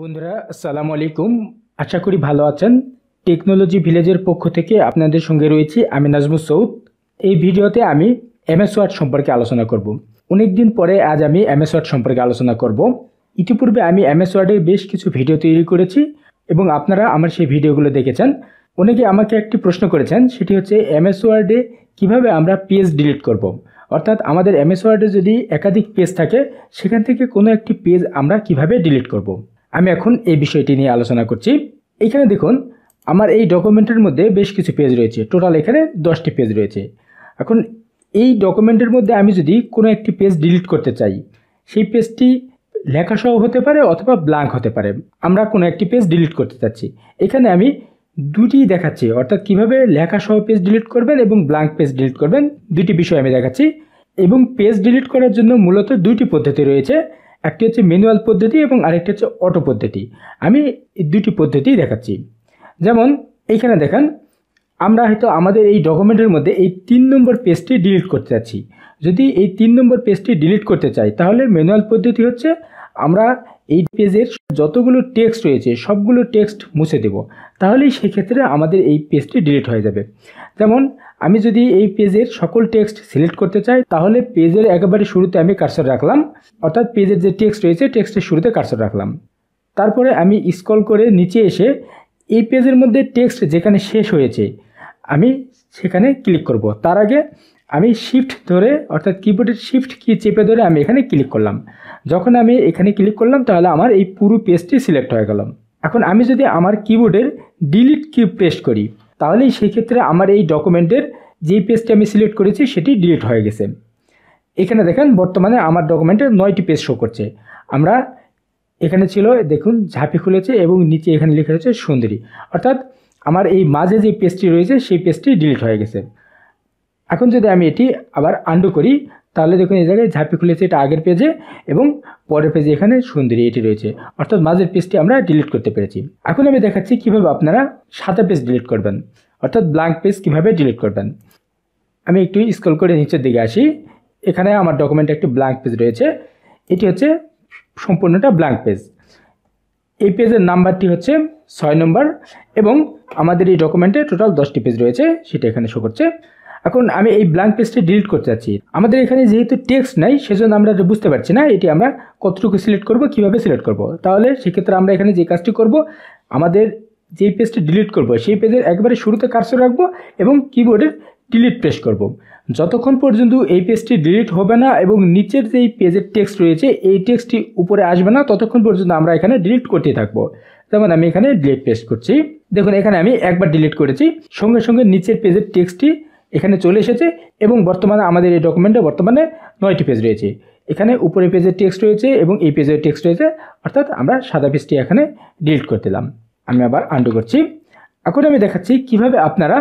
বন্ধুরা আসসালামু আলাইকুম আশা করি ভালো আছেন টেকনোলজি ভিলেজের পক্ষ থেকে আপনাদের সঙ্গে রয়েছি আমি নাজমুল সৌদ এই ভিডিওতে আমি এমএস ওয়ার্ড সম্পর্কে আলোচনা করব অনেক দিন পরে আজ আমি এমএস ওয়ার্ড সম্পর্কে আলোচনা করব ইতিপূর্বে আমি এমএস ওয়ার্ডের বেশ কিছু ভিডিও তৈরি করেছি এবং আপনারা আমার সেই ভিডিওগুলো দেখেছেন অনেকে আমাকে একটি প্রশ্ন করেছেন সেটি হচ্ছে এমএস ওয়ার্ডে কীভাবে আমরা পেজ ডিলিট করব। অর্থাৎ আমাদের এমএস ওয়ার্ডে যদি একাধিক পেজ থাকে সেখান থেকে কোনো একটি পেজ আমরা কিভাবে ডিলিট করব। আমি এখন এই বিষয়টি নিয়ে আলোচনা করছি এখানে দেখুন আমার এই ডকুমেন্টের মধ্যে বেশ কিছু পেজ রয়েছে টোটাল এখানে দশটি পেজ রয়েছে এখন এই ডকুমেন্টের মধ্যে আমি যদি কোনো একটি পেজ ডিলিট করতে চাই সেই পেজটি লেখাসহ হতে পারে অথবা ব্ল্যাঙ্ক হতে পারে আমরা কোনো একটি পেজ ডিলিট করতে চাচ্ছি এখানে আমি দুটি দেখাচ্ছি অর্থাৎ কিভাবে লেখাসহ পেজ ডিলিট করবেন এবং ব্ল্যাঙ্ক পেজ ডিলিট করবেন দুটি বিষয় আমি দেখাচ্ছি এবং পেজ ডিলিট করার জন্য মূলত দুইটি পদ্ধতি রয়েছে একটি হচ্ছে ম্যানুয়াল পদ্ধতি এবং আরেকটি হচ্ছে অটো পদ্ধতি আমি দুটি পদ্ধতি দেখাচ্ছি যেমন এইখানে দেখেন আমরা হয়তো আমাদের এই ডকুমেন্টের মধ্যে এই তিন নম্বর পেজটি ডিলিট করতে চাচ্ছি যদি এই তিন নম্বর পেজটি ডিলিট করতে চাই তাহলে ম্যানুয়াল পদ্ধতি হচ্ছে আমরা এই পেজের যতগুলো টেক্সট রয়েছে সবগুলো টেক্সট মুছে দেব তাহলেই সেক্ষেত্রে আমাদের এই পেজটি ডিলিট হয়ে যাবে যেমন আমি যদি এই পেজের সকল টেক্সট সিলেক্ট করতে চাই তাহলে পেজের একেবারে শুরুতে আমি কার্সার রাখলাম অর্থাৎ পেজের যে টেক্সট রয়েছে টেক্সটের শুরুতে কার্সার রাখলাম তারপরে আমি স্ক্রল করে নিচে এসে এই পেজের মধ্যে টেক্সট যেখানে শেষ হয়েছে আমি সেখানে ক্লিক করব তার আগে আমি শিফট ধরে অর্থাৎ কিবোর্ডের শিফট কি চেপে ধরে আমি এখানে ক্লিক করলাম যখন আমি এখানে ক্লিক করলাম তাহলে আমার এই পুরো পেজটি সিলেক্ট হয়ে গেলাম এখন আমি যদি আমার কিবোর্ডের ডিলিট কি প্রেস করি তাহলেই সেই ক্ষেত্রে আমার এই ডকুমেন্টের যেই পেজটি আমি সিলেক্ট করেছি সেটি ডিলিট হয়ে গেছে এখানে দেখেন বর্তমানে আমার ডকুমেন্টের নয়টি পেজ শো করছে আমরা এখানে ছিল দেখুন ঝাঁপি খুলেছে এবং নিচে এখানে লেখা রয়েছে সুন্দরী অর্থাৎ আমার এই মাঝে যে পেজটি রয়েছে সেই পেজটি ডিলিট হয়ে গেছে এখন যদি আমি এটি আবার আন্ডু করি তাহলে দেখুন এই জায়গায় ঝাঁপি খুলেছে এটা আগের পেজে এবং পরের পেজে এখানে সুন্দরী এটি রয়েছে অর্থাৎ মাঝের পেজটি আমরা ডিলিট করতে পেরেছি এখন আমি দেখাচ্ছি কীভাবে আপনারা সাদা পেজ ডিলিট করবেন অর্থাৎ ব্ল্যাঙ্ক পেজ কীভাবে ডিলিট করবেন আমি একটু স্কল করে নিচের দিকে আসি এখানে আমার ডকুমেন্ট একটি ব্ল্যাঙ্ক পেজ রয়েছে এটি হচ্ছে সম্পূর্ণটা ব্ল্যাঙ্ক পেজ এই পেজের নাম্বারটি হচ্ছে ছয় নম্বর এবং আমাদের এই ডকুমেন্টে টোটাল দশটি পেজ রয়েছে সেটা এখানে শো করছে এখন আমি এই ব্ল্যাঙ্ক পেজটি ডিলিট করতে চাচ্ছি আমাদের এখানে যেহেতু টেক্সট নাই সেজন্য আমরা বুঝতে পারছি না এটি আমরা কতটুকু সিলেক্ট করব কিভাবে সিলেক্ট করব তাহলে সেক্ষেত্রে আমরা এখানে যে কাজটি করব আমাদের যেই পেজটি ডিলিট করব সেই পেজের একবারে শুরুতে কার্সর রাখবো এবং কিবোর্ডের ডিলিট পেস করব যতক্ষণ পর্যন্ত এই পেজটি ডিলিট হবে না এবং নিচের যেই পেজের টেক্সট রয়েছে এই টেক্সটটি উপরে আসবে না ততক্ষণ পর্যন্ত আমরা এখানে ডিলিট করতে থাকবো যেমন আমি এখানে ডিলিট পেস্ট করছি দেখুন এখানে আমি একবার ডিলিট করেছি সঙ্গে সঙ্গে নিচের পেজের টেক্সটটি এখানে চলে এসেছে এবং বর্তমানে আমাদের এই ডকুমেন্টে বর্তমানে নয়টি পেজ রয়েছে এখানে উপরে পেজের টেক্সট রয়েছে এবং এই পেজের টেক্সট রয়েছে অর্থাৎ আমরা সাদা পেজটি এখানে ডিলিট করে দিলাম আমি আবার আন্ডু করছি এখন আমি দেখাচ্ছি কিভাবে আপনারা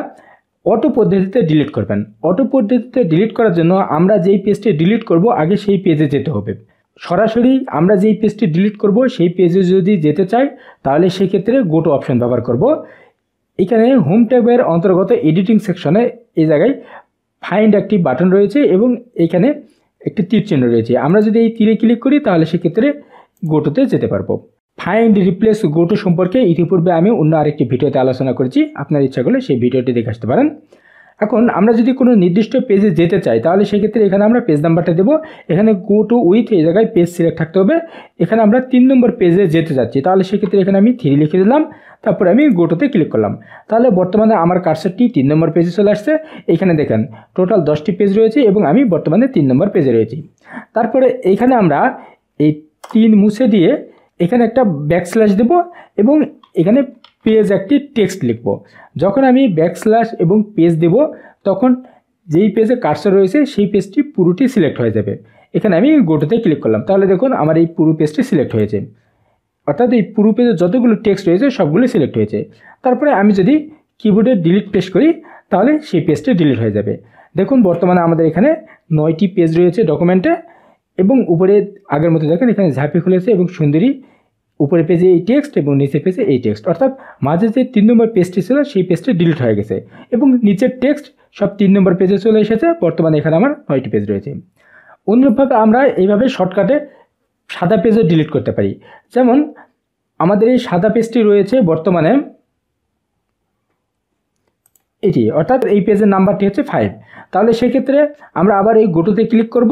অটো পদ্ধতিতে ডিলিট করবেন অটো পদ্ধতিতে ডিলিট করার জন্য আমরা যেই পেজটি ডিলিট করব আগে সেই পেজে যেতে হবে সরাসরি আমরা যেই পেজটি ডিলিট করব সেই পেজে যদি যেতে চাই তাহলে সেক্ষেত্রে গোটো অপশন ব্যবহার করব এখানে হোম ট্যাবের অন্তর্গত এডিটিং সেকশনে এই জায়গায় ফাইন্ড একটি বাটন রয়েছে এবং এখানে একটি তীর চিহ্ন রয়েছে আমরা যদি এই তীরে ক্লিক করি তাহলে সেক্ষেত্রে গোটোতে যেতে পারবো ফাইন্ড রিপ্লেস গোটো সম্পর্কে ইতিপূর্বে আমি অন্য আরেকটি ভিডিওতে আলোচনা করেছি আপনার ইচ্ছা করলে সেই ভিডিওটি দেখে আসতে পারেন এখন আমরা যদি কোনো নির্দিষ্ট পেজে যেতে চাই তাহলে সেক্ষেত্রে এখানে আমরা পেজ নাম্বারটা দেবো এখানে গো টু উইথ এই জায়গায় পেজ সিলেক্ট থাকতে হবে এখানে আমরা তিন নম্বর পেজে যেতে যাচ্ছি তাহলে সেক্ষেত্রে এখানে আমি থ্রি লিখে দিলাম তারপরে আমি গোটোতে ক্লিক করলাম তাহলে বর্তমানে আমার কার্সারটি তিন নম্বর পেজে চলে আসছে এখানে দেখেন টোটাল দশটি পেজ রয়েছে এবং আমি বর্তমানে তিন নম্বর পেজে রয়েছি তারপরে এখানে আমরা এই তিন মুছে দিয়ে এখানে একটা ব্যাক স্ল্যাশ দেবো এবং এখানে পেজ একটি টেক্সট লিখব যখন আমি ব্যাকস্ল্যাশ এবং পেজ দেব তখন যেই পেজে কার্সার রয়েছে সেই পেজটি পুরোটি সিলেক্ট হয়ে যাবে এখানে আমি গোটোতে ক্লিক করলাম তাহলে দেখুন আমার এই পুরো পেজটি সিলেক্ট হয়েছে অর্থাৎ এই পুরো পেজে যতগুলো টেক্সট রয়েছে সবগুলো সিলেক্ট হয়েছে তারপরে আমি যদি কিবোর্ডে ডিলিট পেস করি তাহলে সেই পেজটি ডিলিট হয়ে যাবে দেখুন বর্তমানে আমাদের এখানে নয়টি পেজ রয়েছে ডকুমেন্টে এবং উপরে আগের মতো দেখেন এখানে ঝাঁপি খুলেছে এবং সুন্দরী উপরে পেজে এই টেক্সট এবং নিচের পেজে এই টেক্সট অর্থাৎ মাঝে যে তিন নম্বর পেজটি ছিল সেই পেজটি ডিলিট হয়ে গেছে এবং নিচের টেক্সট সব তিন নম্বর পেজে চলে এসেছে বর্তমানে এখানে আমার নয়টি পেজ রয়েছে অনুরূপভাবে আমরা এইভাবে শর্টকাটে সাদা পেজও ডিলিট করতে পারি যেমন আমাদের এই সাদা পেজটি রয়েছে বর্তমানে এটি অর্থাৎ এই পেজের নাম্বারটি হচ্ছে ফাইভ তাহলে সেক্ষেত্রে আমরা আবার এই গোটোতে ক্লিক করব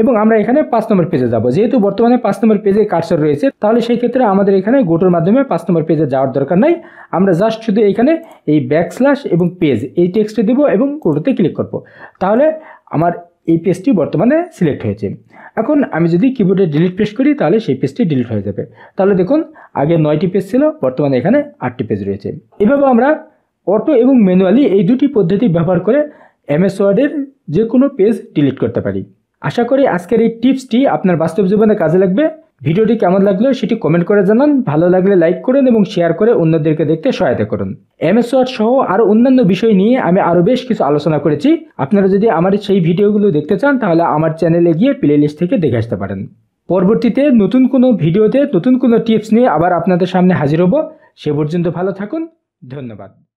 এবং আমরা এখানে পাঁচ নম্বর পেজে যাব যেহেতু বর্তমানে পাঁচ নম্বর পেজে কার্সর রয়েছে তাহলে সেই ক্ষেত্রে আমাদের এখানে গোটোর মাধ্যমে পাঁচ নম্বর পেজে যাওয়ার দরকার নাই আমরা জাস্ট শুধু এখানে এই ব্যাক স্ল্যাশ এবং পেজ এই টেক্সটে দেবো এবং গোটোতে ক্লিক করব। তাহলে আমার এই পেজটি বর্তমানে সিলেক্ট হয়েছে এখন আমি যদি কিবোর্ডে ডিলিট পেজ করি তাহলে সেই পেজটি ডিলিট হয়ে যাবে তাহলে দেখুন আগে নয়টি পেজ ছিল বর্তমানে এখানে আটটি পেজ রয়েছে এভাবে আমরা অটো এবং ম্যানুয়ালি এই দুটি পদ্ধতি ব্যবহার করে এমএস ওয়ার্ডের যে কোনো পেজ ডিলিট করতে পারি আশা করি আজকের এই টিপসটি আপনার বাস্তব জীবনে কাজে লাগবে ভিডিওটি কেমন লাগলো সেটি কমেন্ট করে জানান ভালো লাগলে লাইক করুন এবং শেয়ার করে অন্যদেরকে দেখতে সহায়তা করুন এমএস ওয়ার্ড সহ আরও অন্যান্য বিষয় নিয়ে আমি আরও বেশ কিছু আলোচনা করেছি আপনারা যদি আমার সেই ভিডিওগুলো দেখতে চান তাহলে আমার চ্যানেলে গিয়ে প্লে লিস্ট থেকে দেখে আসতে পারেন পরবর্তীতে নতুন কোনো ভিডিওতে নতুন কোনো টিপস নিয়ে আবার আপনাদের সামনে হাজির হব সে পর্যন্ত ভালো থাকুন ধন্যবাদ